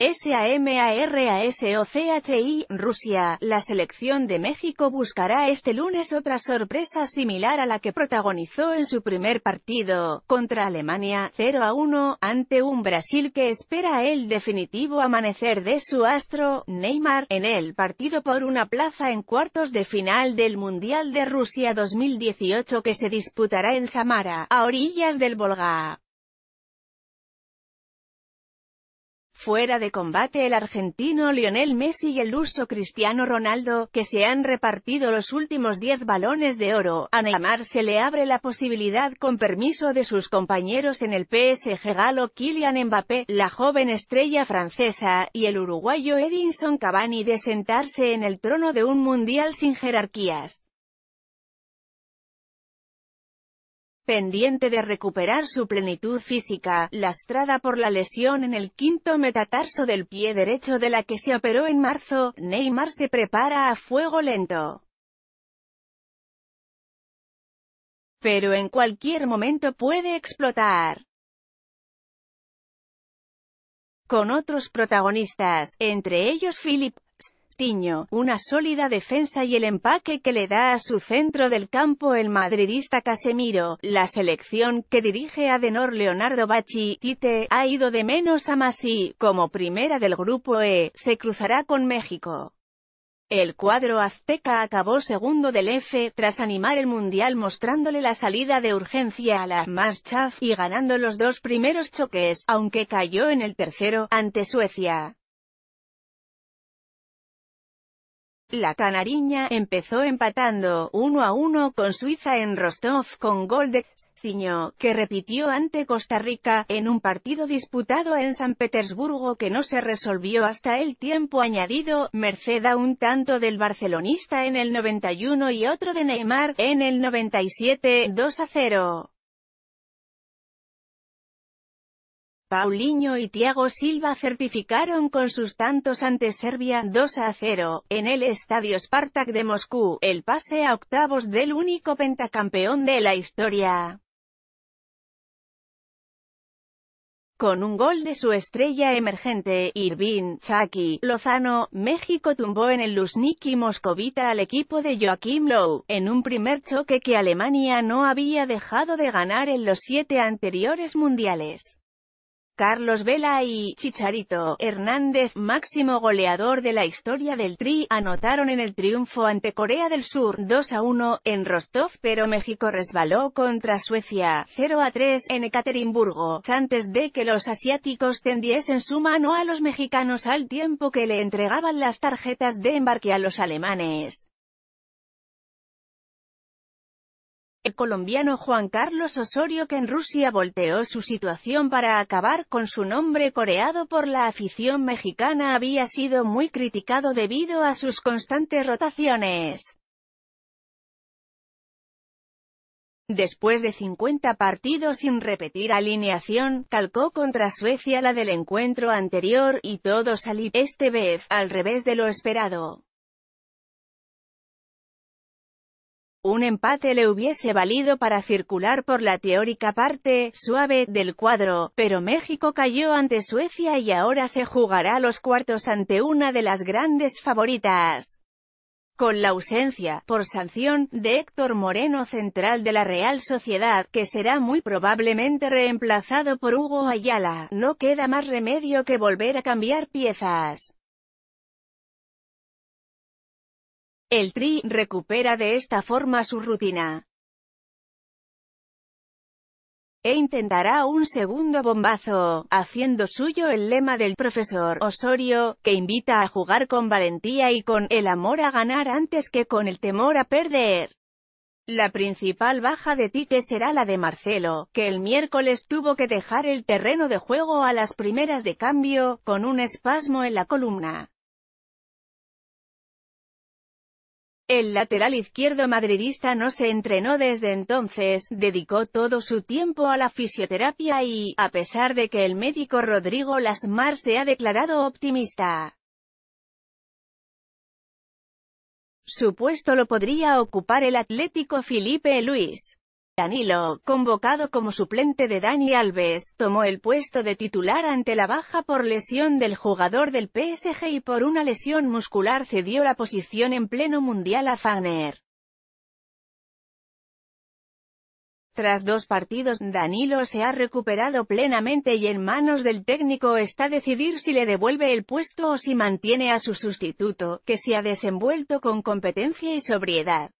SAMARASOCHI, Rusia, la selección de México buscará este lunes otra sorpresa similar a la que protagonizó en su primer partido, contra Alemania, 0 a 1, ante un Brasil que espera el definitivo amanecer de su astro, Neymar, en el partido por una plaza en cuartos de final del Mundial de Rusia 2018 que se disputará en Samara, a orillas del Volga. Fuera de combate el argentino Lionel Messi y el luso Cristiano Ronaldo, que se han repartido los últimos 10 balones de oro, a Neymar se le abre la posibilidad con permiso de sus compañeros en el PSG Galo Kylian Mbappé, la joven estrella francesa, y el uruguayo Edinson Cavani de sentarse en el trono de un mundial sin jerarquías. pendiente de recuperar su plenitud física, lastrada por la lesión en el quinto metatarso del pie derecho de la que se operó en marzo, Neymar se prepara a fuego lento. Pero en cualquier momento puede explotar. Con otros protagonistas, entre ellos Philip una sólida defensa y el empaque que le da a su centro del campo el madridista Casemiro, la selección que dirige Adenor Leonardo Bacci, Tite, ha ido de menos a más como primera del grupo E, se cruzará con México. El cuadro azteca acabó segundo del F, tras animar el Mundial mostrándole la salida de urgencia a la Maschaf y ganando los dos primeros choques, aunque cayó en el tercero, ante Suecia. La canariña empezó empatando 1 a 1 con Suiza en Rostov con gol de Siño, que repitió ante Costa Rica, en un partido disputado en San Petersburgo que no se resolvió hasta el tiempo añadido, merced a un tanto del barcelonista en el 91 y otro de Neymar, en el 97, 2 a 0. Paulinho y Thiago Silva certificaron con sus tantos ante Serbia 2 a 0, en el Estadio Spartak de Moscú, el pase a octavos del único pentacampeón de la historia. Con un gol de su estrella emergente, Irvin, Chucky, Lozano, México tumbó en el y Moscovita al equipo de Joaquim Lowe, en un primer choque que Alemania no había dejado de ganar en los siete anteriores mundiales. Carlos Vela y Chicharito Hernández, máximo goleador de la historia del Tri, anotaron en el triunfo ante Corea del Sur 2 a 1 en Rostov, pero México resbaló contra Suecia 0 a 3 en Ekaterimburgo, antes de que los asiáticos tendiesen su mano a los mexicanos al tiempo que le entregaban las tarjetas de embarque a los alemanes. El colombiano Juan Carlos Osorio que en Rusia volteó su situación para acabar con su nombre coreado por la afición mexicana había sido muy criticado debido a sus constantes rotaciones. Después de 50 partidos sin repetir alineación, calcó contra Suecia la del encuentro anterior, y todo salió, este vez, al revés de lo esperado. Un empate le hubiese valido para circular por la teórica parte suave del cuadro, pero México cayó ante Suecia y ahora se jugará los cuartos ante una de las grandes favoritas. Con la ausencia, por sanción, de Héctor Moreno central de la Real Sociedad, que será muy probablemente reemplazado por Hugo Ayala, no queda más remedio que volver a cambiar piezas. El Tri recupera de esta forma su rutina e intentará un segundo bombazo, haciendo suyo el lema del profesor Osorio, que invita a jugar con valentía y con el amor a ganar antes que con el temor a perder. La principal baja de Tite será la de Marcelo, que el miércoles tuvo que dejar el terreno de juego a las primeras de cambio, con un espasmo en la columna. El lateral izquierdo madridista no se entrenó desde entonces, dedicó todo su tiempo a la fisioterapia y, a pesar de que el médico Rodrigo Lasmar se ha declarado optimista, su puesto lo podría ocupar el atlético Felipe Luis. Danilo, convocado como suplente de Dani Alves, tomó el puesto de titular ante la baja por lesión del jugador del PSG y por una lesión muscular cedió la posición en pleno Mundial a Fanner. Tras dos partidos, Danilo se ha recuperado plenamente y en manos del técnico está decidir si le devuelve el puesto o si mantiene a su sustituto, que se ha desenvuelto con competencia y sobriedad.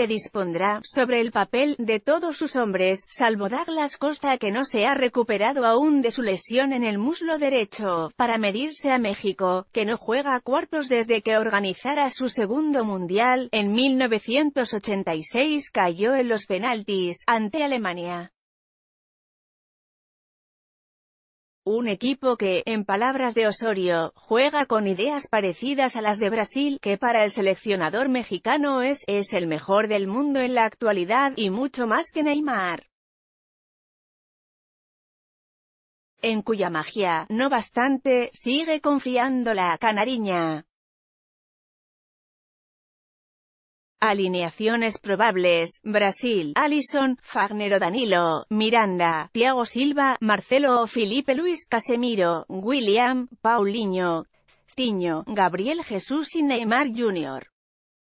Se dispondrá, sobre el papel, de todos sus hombres, salvo Douglas Costa que no se ha recuperado aún de su lesión en el muslo derecho, para medirse a México, que no juega cuartos desde que organizara su segundo Mundial, en 1986 cayó en los penaltis, ante Alemania. Un equipo que, en palabras de Osorio, juega con ideas parecidas a las de Brasil, que para el seleccionador mexicano es, es el mejor del mundo en la actualidad, y mucho más que Neymar. En cuya magia, no bastante, sigue confiando la canariña. Alineaciones probables, Brasil, Alison, Fagnero Danilo, Miranda, Thiago Silva, Marcelo Felipe Luis Casemiro, William, Paulinho, Stiño, Gabriel Jesús y Neymar Jr.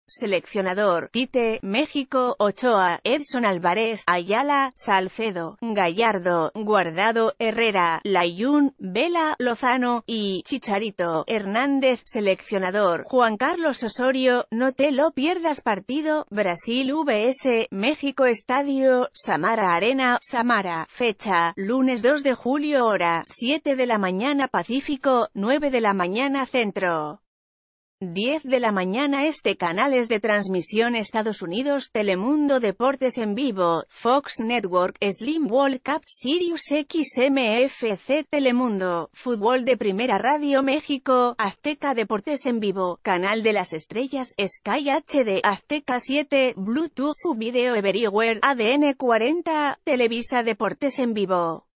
Seleccionador, Tite, México, Ochoa, Edson Álvarez, Ayala, Salcedo, Gallardo, Guardado, Herrera, Layún, Vela, Lozano, y Chicharito, Hernández, Seleccionador, Juan Carlos Osorio, no te lo pierdas partido, Brasil VS, México Estadio, Samara Arena, Samara, fecha, lunes 2 de julio hora, 7 de la mañana Pacífico, 9 de la mañana Centro. 10 de la mañana este canal es de transmisión Estados Unidos Telemundo Deportes en vivo, Fox Network, Slim World Cup, Sirius XMFC Telemundo, Fútbol de Primera Radio México, Azteca Deportes en vivo, Canal de las Estrellas, Sky HD, Azteca 7, Bluetooth, Video Everywhere, ADN 40, Televisa Deportes en vivo.